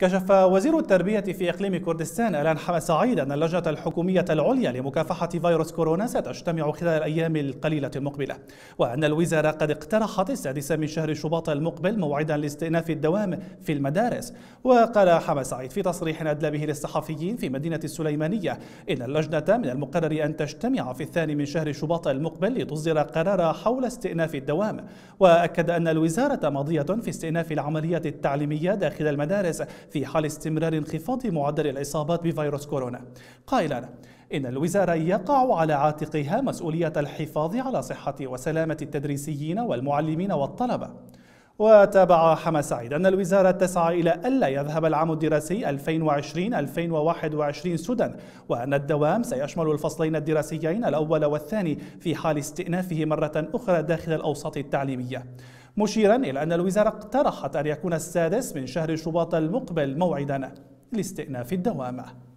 كشف وزير التربية في إقليم كردستان ألان حمد سعيد أن اللجنة الحكومية العليا لمكافحة فيروس كورونا ستجتمع خلال الأيام القليلة المقبلة وأن الوزارة قد اقترحت السادسة من شهر شباط المقبل موعدا لاستئناف الدوام في المدارس وقال حمد سعيد في تصريح أدلى به للصحفيين في مدينة السليمانية إن اللجنة من المقرر أن تجتمع في الثاني من شهر شباط المقبل لتصدر قرار حول استئناف الدوام وأكد أن الوزارة ماضية في استئناف العمليات التعليمية داخل المدارس في حال استمرار انخفاض معدل الإصابات بفيروس كورونا قائلا إن الوزارة يقع على عاتقها مسؤولية الحفاظ على صحة وسلامة التدريسيين والمعلمين والطلبة وتابع حما سعيد أن الوزارة تسعى إلى ألا يذهب العام الدراسي 2020-2021 سدى وأن الدوام سيشمل الفصلين الدراسيين الأول والثاني في حال استئنافه مرة أخرى داخل الأوساط التعليمية مشيرا إلى أن الوزارة اقترحت أن يكون السادس من شهر شباط المقبل موعدا لاستئناف الدوام